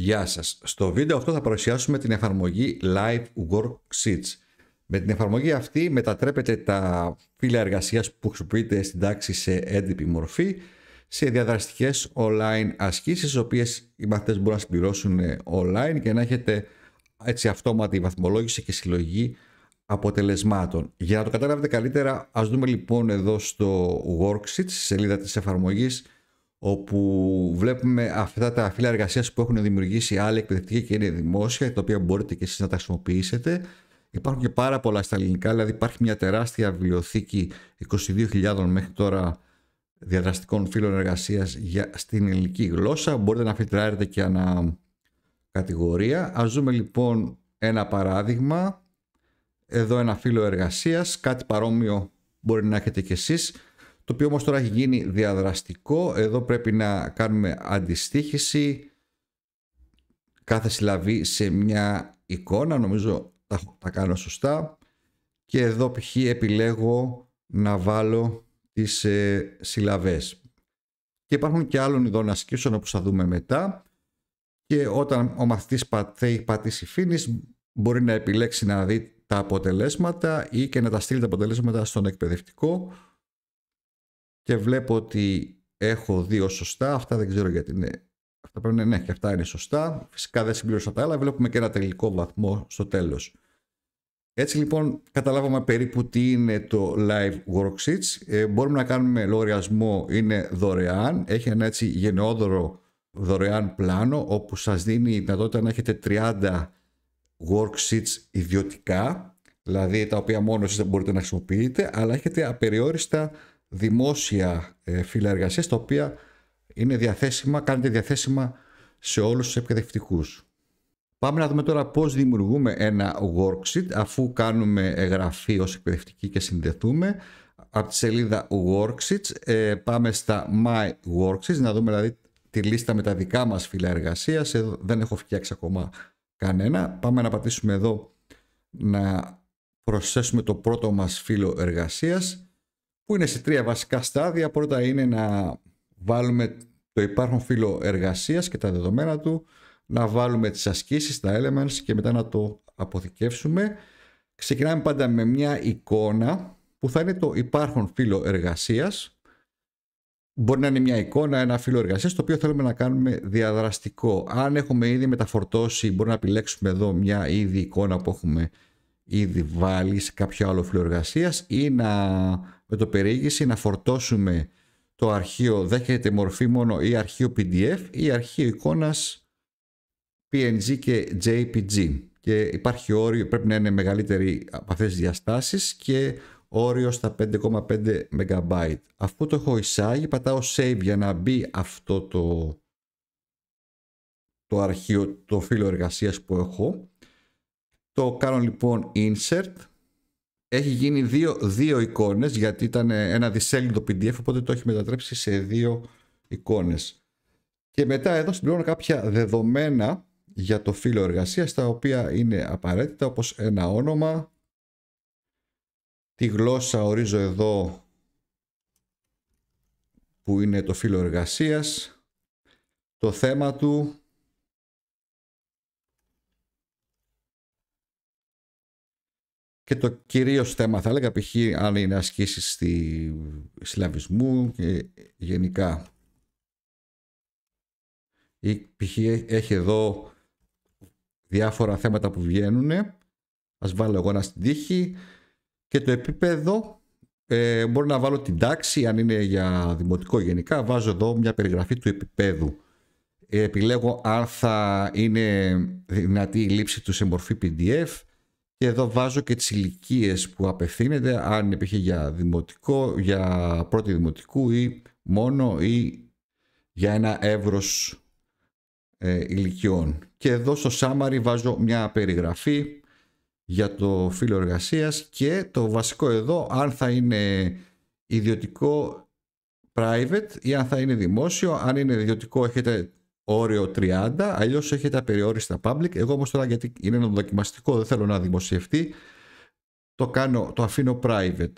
Γεια σας. Στο βίντεο αυτό θα παρουσιάσουμε την εφαρμογή Live Worksheets. Με την εφαρμογή αυτή μετατρέπετε τα φύλλα εργασίας που χρησιμοποιείτε στην τάξη σε έντυπη μορφή σε διαδραστικές online ασκήσεις, τις οποίες οι μαθητές μπορούν να συμπληρώσουν online και να έχετε έτσι αυτόματη βαθμολόγηση και συλλογή αποτελεσμάτων. Για να το καταλάβετε καλύτερα, ας δούμε λοιπόν εδώ στο Worksheets, σελίδα της εφαρμογής, όπου βλέπουμε αυτά τα φύλλα εργασίας που έχουν δημιουργήσει άλλοι εκπαιδευτικοί και είναι δημόσια, τα οποία μπορείτε και εσείς να τα χρησιμοποιήσετε. Υπάρχουν και πάρα πολλά στα ελληνικά, δηλαδή υπάρχει μια τεράστια βιβλιοθήκη 22.000 μέχρι τώρα διαδραστικών φύλων εργασίας στην ελληνική γλώσσα. Μπορείτε να φιλτράρετε και ανά κατηγορία. Ας δούμε λοιπόν ένα παράδειγμα. Εδώ ένα φύλλο εργασίας, κάτι παρόμοιο μπορεί να έχετε κι εσείς το οποίο όμως τώρα έχει γίνει διαδραστικό. Εδώ πρέπει να κάνουμε αντιστοίχηση κάθε συλλαβή σε μια εικόνα. Νομίζω τα, τα κάνω σωστά. Και εδώ π.χ. επιλέγω να βάλω τις ε, συλλαβές. Και υπάρχουν και άλλων ειδών ασκήσεων όπως θα δούμε μετά. Και όταν ο μαθητής πατήσει πατήσει finish μπορεί να επιλέξει να δει τα αποτελέσματα ή και να τα στείλει τα αποτελέσματα στον εκπαιδευτικό και βλέπω ότι έχω δύο σωστά, αυτά δεν ξέρω γιατί είναι. Αυτά πρέπει να είναι, ναι, και αυτά είναι σωστά. Φυσικά δεν συμπλήρωσα τα άλλα, βλέπουμε και ένα τελικό βαθμό στο τέλος. Έτσι λοιπόν καταλάβαμε περίπου τι είναι το live worksheets. Ε, μπορούμε να κάνουμε λογαριασμό, είναι δωρεάν. Έχει ένα έτσι γενναιόδωρο δωρεάν πλάνο όπου σας δίνει η δυνατότητα να έχετε 30 worksheets ιδιωτικά, δηλαδή τα οποία μόνο εσείς δεν μπορείτε να χρησιμοποιείτε, αλλά έχετε απεριόριστα δημόσια ε, φύλλα εργασία, τα οποία είναι διαθέσιμα, κάνετε διαθέσιμα σε όλους τους εκπαιδευτικούς. Πάμε να δούμε τώρα πώς δημιουργούμε ένα worksheet αφού κάνουμε εγγραφή ως εκπαιδευτική και συνδεθούμε. Από τη σελίδα worksheets ε, πάμε στα my worksheets να δούμε δηλαδή τη λίστα με τα δικά μας φύλλα εργασία. Εδώ δεν έχω φτιάξει ακόμα κανένα. Πάμε να πατήσουμε εδώ να προσθέσουμε το πρώτο μας φύλλο εργασίας που είναι σε τρία βασικά στάδια. Πρώτα είναι να βάλουμε το υπάρχον φύλλο εργασίας και τα δεδομένα του, να βάλουμε τις ασκήσεις, τα elements και μετά να το αποθηκεύσουμε. Ξεκινάμε πάντα με μια εικόνα που θα είναι το υπάρχον φύλλο εργασίας. Μπορεί να είναι μια εικόνα, ένα φύλλο εργασίας, το οποίο θέλουμε να κάνουμε διαδραστικό. Αν έχουμε ήδη μεταφορτώσει, μπορούμε να επιλέξουμε εδώ μια ήδη εικόνα που έχουμε ήδη βάλει σε κάποιο άλλο φύλλο εργασίας ή να με το περιήγηση να φορτώσουμε το αρχείο, δέχεται μορφή μόνο ή αρχείο PDF ή αρχείο εικόνας PNG και JPG. Και υπάρχει όριο, πρέπει να είναι μεγαλύτερη από αυτές τις διαστάσεις και όριο στα 5,5 MB. Αφού το έχω εισάγει, πατάω save για να μπει αυτό το, το αρχείο, το φύλλο εργασίας που έχω. Το κάνω λοιπόν insert έχει γίνει δύο, δύο εικόνες γιατί ήταν ε, ένα δισέλιδο PDF οπότε το έχει μετατρέψει σε δύο εικόνες. Και μετά εδώ συμπληρώνω κάποια δεδομένα για το φύλλο εργασίας τα οποία είναι απαραίτητα όπως ένα όνομα, τη γλώσσα ορίζω εδώ που είναι το φύλλο εργασίας, το θέμα του, και το κυρίως θέμα, θα έλεγα, π.χ. αν είναι ασκήσεις στη Σλαβισμού και γενικά. Ή π.χ. έχει εδώ διάφορα θέματα που βγαίνουν. Ας βάλω εγώ ένα στην τύχη και το επίπεδο ε, μπορώ να βάλω την τάξη αν είναι για δημοτικό γενικά βάζω εδώ μια περιγραφή του επίπεδου ε, επιλέγω αν θα είναι δυνατή η λήψη του σε μορφή PDF και εδώ βάζω και τις ηλικίες που απευθύνεται, αν υπήρχε για δημοτικό, για πρώτη δημοτικού ή μόνο ή για ένα εύρος ε, ηλικιών. Και εδώ στο summary βάζω μια περιγραφή για το φύλλο εργασίας και το βασικό εδώ αν θα είναι ιδιωτικό private ή αν θα είναι δημόσιο. Αν είναι ιδιωτικό έχετε όριο 30, αλλιώς έχετε απεριόριστα public. Εγώ όμως τώρα γιατί είναι ένα δοκιμαστικό, δεν θέλω να δημοσιευτεί, το, κάνω, το αφήνω private.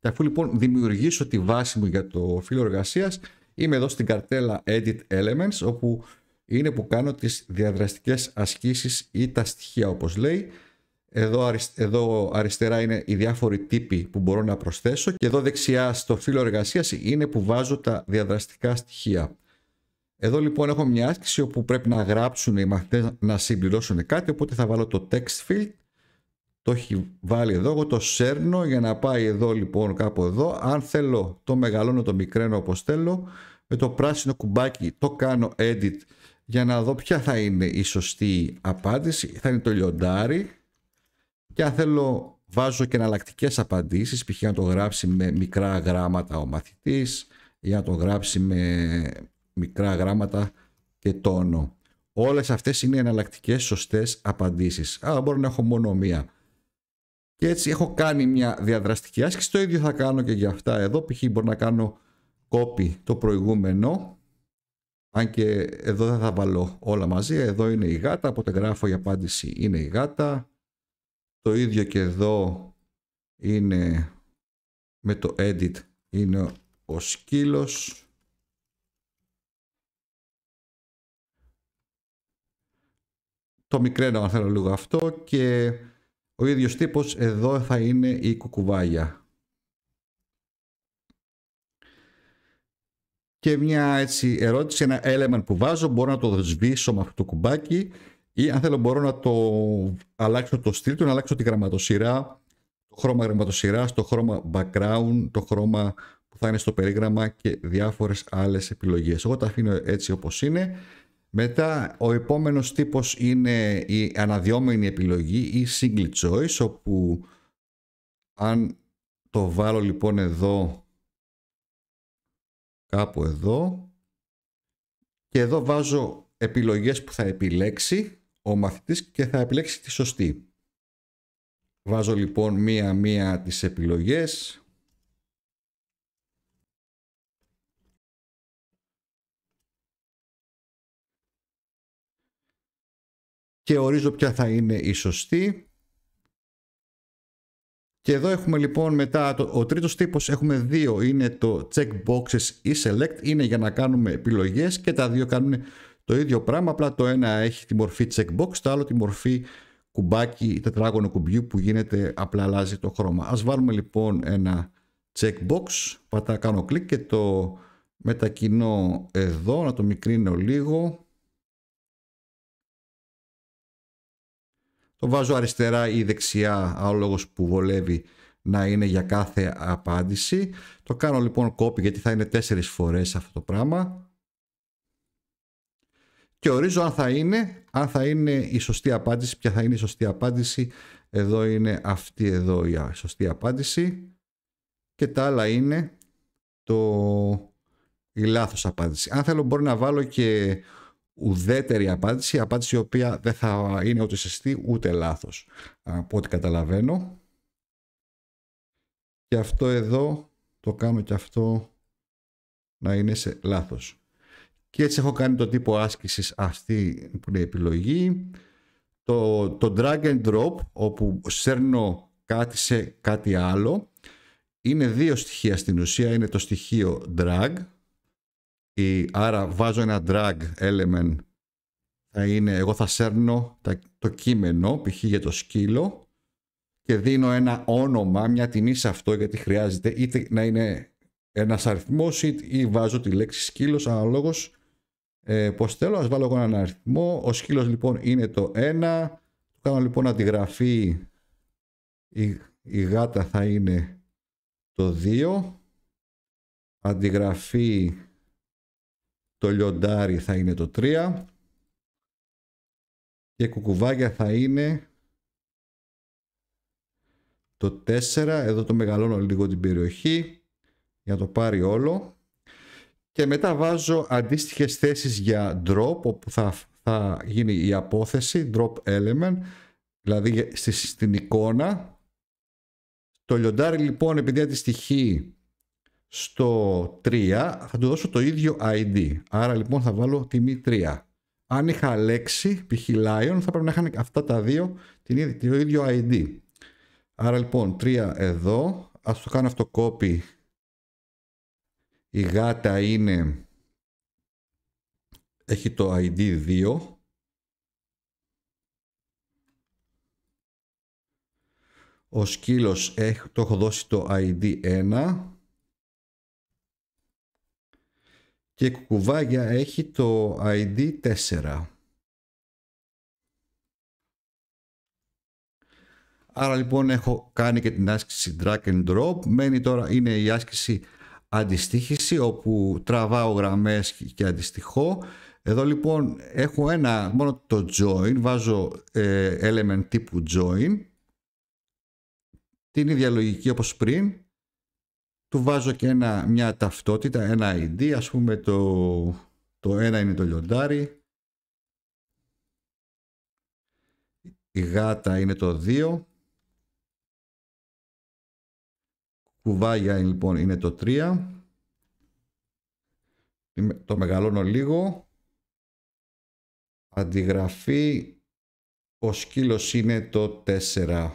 Και αφού λοιπόν δημιουργήσω τη βάση μου για το φύλλο εργασίας, είμαι εδώ στην καρτέλα Edit Elements, όπου είναι που κάνω τις διαδραστικές ασκήσεις ή τα στοιχεία όπως λέει. Εδώ, εδώ αριστερά είναι οι διάφοροι τύποι που μπορώ να προσθέσω και εδώ δεξιά στο φύλλο εργασίας είναι που βάζω τα διαδραστικά στοιχεία. Εδώ λοιπόν έχω μια άσκηση όπου πρέπει να γράψουν οι μαθητές να συμπληρώσουν κάτι, οπότε θα βάλω το text field, το έχει βάλει εδώ, εγώ το σέρνω για να πάει εδώ λοιπόν κάπου εδώ. Αν θέλω το μεγαλώνω, το μικραίνω όπως θέλω, με το πράσινο κουμπάκι το κάνω edit για να δω ποια θα είναι η σωστή απάντηση, θα είναι το λιοντάρι, και αν θέλω βάζω και εναλλακτικές απαντήσεις, π.χ. να το γράψει με μικρά γράμματα ο μαθητής ή να το γράψει με μικρά γράμματα και τόνο. Όλες αυτές είναι εναλλακτικές σωστές απαντήσεις. Αλλά μπορώ να έχω μόνο μία. Και έτσι έχω κάνει μια διαδραστική άσκηση. Το ίδιο θα κάνω και για αυτά εδώ. Π.χ. μπορώ να κάνω copy το προηγούμενο. Αν και εδώ δεν θα βάλω όλα μαζί. Εδώ είναι η γάτα. Οπότε γράφω η απάντηση είναι η γάτα. Το ίδιο και εδώ είναι με το edit είναι ο σκύλος. Το μικραίνω αν θέλω λίγο αυτό και ο ίδιος τύπος εδώ θα είναι η κουκουβάγια. Και μια έτσι ερώτηση, ένα element που βάζω, μπορώ να το σβήσω με αυτό το κουμπάκι ή αν θέλω μπορώ να το αλλάξω το στυλ του, να αλλάξω τη γραμματοσυρά, το χρώμα γραμματοσυράς, το χρώμα background, το χρώμα που θα είναι στο περίγραμμα και διάφορες άλλες επιλογές. Εγώ τα αφήνω έτσι όπως είναι. Μετά ο επόμενος τύπος είναι η αναδιόμενη επιλογή ή single choice όπου αν το βάλω λοιπόν εδώ κάπου εδώ και εδώ βάζω επιλογές που θα επιλέξει ο μαθητής και θα επιλέξει τη σωστή. Βάζω λοιπόν μία-μία τις επιλογές. Και ορίζω ποια θα είναι η σωστή. Και εδώ έχουμε λοιπόν μετά, το, ο τρίτος τύπος έχουμε δύο, είναι το check boxes ή select, είναι για να κάνουμε επιλογές και τα δύο κάνουν το ίδιο πράγμα, απλά το ένα έχει τη μορφή checkbox, το άλλο τη μορφή κουμπάκι τετράγωνο κουμπιού που γίνεται απλά αλλάζει το χρώμα. Ας βάλουμε λοιπόν ένα checkbox, πατά κάνω κλικ και το μετακινώ εδώ, να το μικρύνω λίγο. Το βάζω αριστερά ή δεξιά, άλογος που βολεύει να είναι για κάθε απάντηση. Το κάνω λοιπόν copy γιατί θα είναι τέσσερις φορές αυτό το πράγμα και ορίζω αν θα είναι, αν θα είναι η σωστή απάντηση, ποια θα είναι η σωστή απάντηση. Εδώ είναι αυτή εδώ η σωστή απάντηση και τα άλλα είναι το... η λάθος απάντηση. Αν θέλω μπορώ να βάλω και ουδέτερη απάντηση, απάντηση η οποία δεν θα είναι ούτε σωστή ούτε λάθος από ό,τι καταλαβαίνω. Και αυτό εδώ το κάνω και αυτό να είναι σε λάθος. Και έτσι έχω κάνει το τύπο άσκησης αυτή που είναι η επιλογή. Το, το drag and drop, όπου σέρνω κάτι σε κάτι άλλο. Είναι δύο στοιχεία στην ουσία. Είναι το στοιχείο drag. Η, άρα βάζω ένα drag element. Θα είναι, εγώ θα σέρνω το κείμενο, π.χ. για το σκύλο και δίνω ένα όνομα, μια τιμή σε αυτό γιατί χρειάζεται είτε να είναι ένας αριθμός ή βάζω τη λέξη σκύλος αναλόγως ε, πώ θέλω. Ας βάλω εγώ έναν αριθμό. Ο σκύλος λοιπόν είναι το 1. κάνω λοιπόν αντιγραφή. Η, η γάτα θα είναι το 2. Αντιγραφή το λιοντάρι θα είναι το 3. Και κουκουβάγια θα είναι το 4. Εδώ το μεγαλώνω λίγο την περιοχή για να το πάρει όλο και μετά βάζω αντίστοιχες θέσεις για drop όπου θα, θα γίνει η απόθεση drop element δηλαδή στη, στην εικόνα το λιοντάρι λοιπόν επειδή αντιστοιχεί στο 3 θα του δώσω το ίδιο ID άρα λοιπόν θα βάλω τιμή 3 αν είχα λέξη π.χ. Lion θα πρέπει να είχαν αυτά τα δύο την, το ίδιο ID άρα λοιπόν 3 εδώ ας το κάνω αυτό copy η γάτα είναι... Έχει το ID 2. Ο σκύλος έχει, το έχω δώσει το ID 1. Και η κουκουβάγια έχει το ID 4. Άρα λοιπόν έχω κάνει και την άσκηση drag and drop. Μένει τώρα είναι η άσκηση αντιστοίχηση όπου τραβάω γραμμές και αντιστοιχώ. Εδώ λοιπόν έχω ένα μόνο το join, βάζω ε, element τύπου join. Την ίδια λογική όπως πριν. Του βάζω και ένα, μια ταυτότητα, ένα ID, ας πούμε το, το ένα είναι το λιοντάρι. Η γάτα είναι το 2. κουβάγια λοιπόν είναι το 3. Το μεγαλώνω λίγο. Αντιγραφή. Ο σκύλος είναι το 4.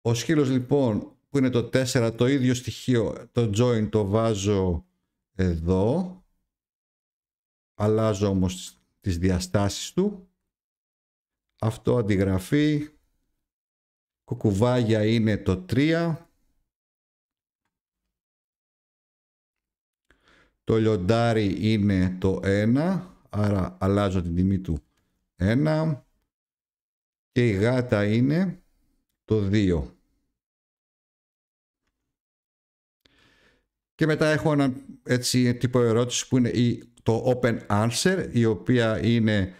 Ο σκύλος λοιπόν που είναι το 4, το ίδιο στοιχείο, το join το βάζω εδώ. Αλλάζω όμως τις διαστάσεις του. Αυτό αντιγραφεί Κουκουβάγια είναι το 3. Το λιοντάρι είναι το 1. Άρα αλλάζω την τιμή του 1. Και η γάτα είναι το 2. Και μετά έχω ένα τύπο ερώτηση που είναι η, το open answer η οποία είναι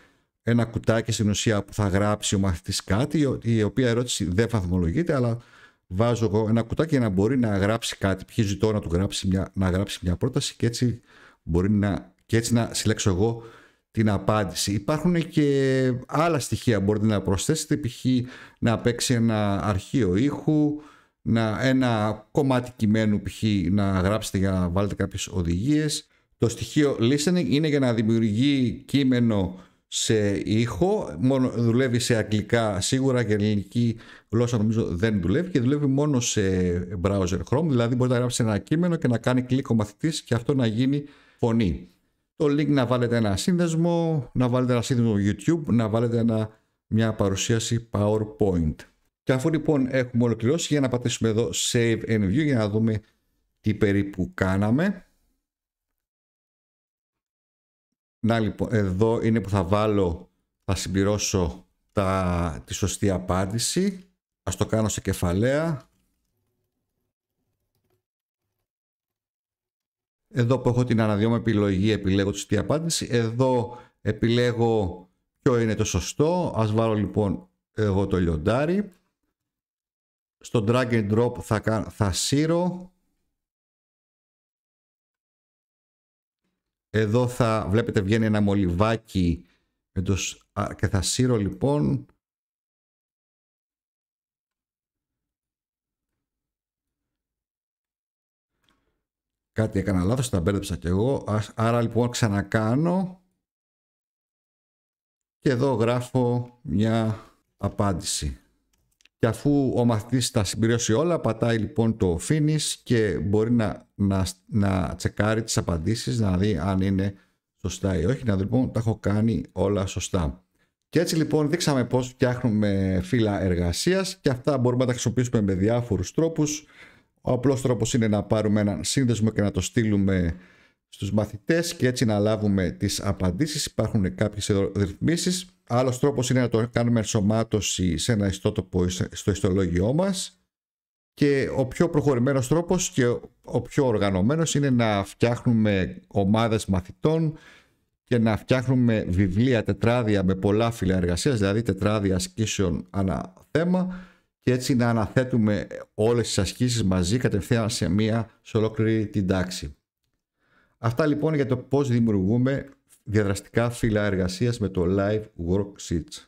ένα κουτάκι στην ουσία που θα γράψει ο μαθητής κάτι, η οποία ερώτηση δεν βαθμολογείται, αλλά βάζω εγώ ένα κουτάκι για να μπορεί να γράψει κάτι. Ποιοι ζητώ να του γράψει μια, να γράψει μια πρόταση και έτσι, μπορεί να, και έτσι να συλλέξω εγώ την απάντηση. Υπάρχουν και άλλα στοιχεία μπορείτε να προσθέσετε, π.χ. να παίξει ένα αρχείο ήχου, να, ένα κομμάτι κειμένου π.χ. να γράψετε για να βάλετε κάποιες οδηγίες. Το στοιχείο listening είναι για να δημιουργεί κείμενο σε ήχο, μόνο, δουλεύει σε αγγλικά σίγουρα και ελληνική γλώσσα νομίζω δεν δουλεύει και δουλεύει μόνο σε browser Chrome, δηλαδή μπορεί να γράψει ένα κείμενο και να κάνει κλικ ο μαθητής και αυτό να γίνει φωνή. Το link να βάλετε ένα σύνδεσμο, να βάλετε ένα σύνδεσμο YouTube, να βάλετε ένα, μια παρουσίαση PowerPoint. Και αφού λοιπόν έχουμε ολοκληρώσει για να πατήσουμε εδώ Save and View για να δούμε τι περίπου κάναμε. Να λοιπόν, εδώ είναι που θα βάλω, θα συμπληρώσω τα, τη σωστή απάντηση. Ας το κάνω σε κεφαλαία. Εδώ που έχω την αναδυόμενη επιλογή επιλέγω τη σωστή απάντηση. Εδώ επιλέγω ποιο είναι το σωστό. Ας βάλω λοιπόν εγώ το λιοντάρι. Στο drag and drop θα, θα σύρω Εδώ θα βλέπετε βγαίνει ένα μολυβάκι και θα σύρω λοιπόν Κάτι έκανα λάθος, τα μπέρδεψα κι εγώ. Άρα λοιπόν ξανακάνω και εδώ γράφω μια απάντηση. Και αφού ο μαθητής τα συμπληρώσει όλα, πατάει λοιπόν το finish και μπορεί να, να, να τσεκάρει τις απαντήσεις, να δει αν είναι σωστά ή όχι, να δει λοιπόν τα έχω κάνει όλα σωστά. Και έτσι λοιπόν δείξαμε πώς φτιάχνουμε φύλλα εργασίας και αυτά μπορούμε να τα χρησιμοποιήσουμε με διάφορους τρόπους. Ο απλός τρόπος είναι να πάρουμε έναν σύνδεσμο και να το στείλουμε στους μαθητές και έτσι να λάβουμε τις απαντήσεις. Υπάρχουν κάποιες ρυθμίσεις. Άλλος τρόπος είναι να το κάνουμε ενσωμάτωση σε ένα ιστότοπο στο ιστολόγιο μας και ο πιο προχωρημένος τρόπος και ο πιο οργανωμένος είναι να φτιάχνουμε ομάδες μαθητών και να φτιάχνουμε βιβλία τετράδια με πολλά φύλλα εργασίας, δηλαδή τετράδια ασκήσεων ανά θέμα και έτσι να αναθέτουμε όλες τις ασκήσεις μαζί κατευθείαν σε μία σε ολόκληρη την τάξη. Αυτά λοιπόν για το πώς δημιουργούμε διαδραστικά φύλλα εργασίας με το Live Worksheets.